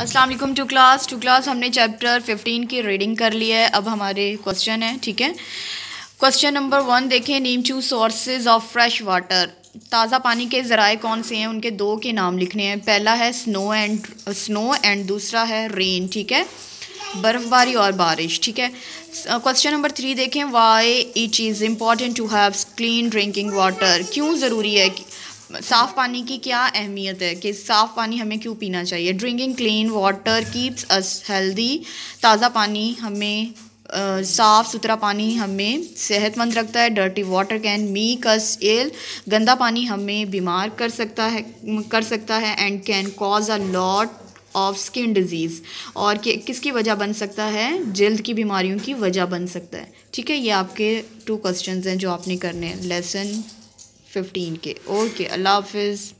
अस्सलाम वालेकुम to class to class हमने चैप्टर 15 की रीडिंग कर ली है अब हमारे क्वेश्चन है ठीक है क्वेश्चन नंबर वन देखें name two sources of fresh water ताज़ा पानी के ज़राए कौन से हैं उनके दो के नाम लिखने हैं पहला है स्नो एंड स्नो एंड दूसरा है रेन ठीक है बर्फ़बारी और बारिश ठीक है क्वेश्चन नंबर थ्री देखें why it is important to have clean drinking water क्यों ज़रूरी है साफ़ पानी की क्या अहमियत है कि साफ़ पानी हमें क्यों पीना चाहिए drinking clean water keeps us healthy ताज़ा पानी हमें साफ़ सुथरा पानी हमें सेहतमंद रखता है dirty water can make us ill गंदा पानी हमें बीमार कर सकता है कर सकता है and can cause a lot of skin disease और कि, किसकी वजह बन सकता है जल्द की बीमारियों की वजह बन सकता है ठीक है ये आपके टू क्वेश्चंस हैं जो आपने करने हैं लेसन फिफ्टीन के ओके अल्लाह हाफिज़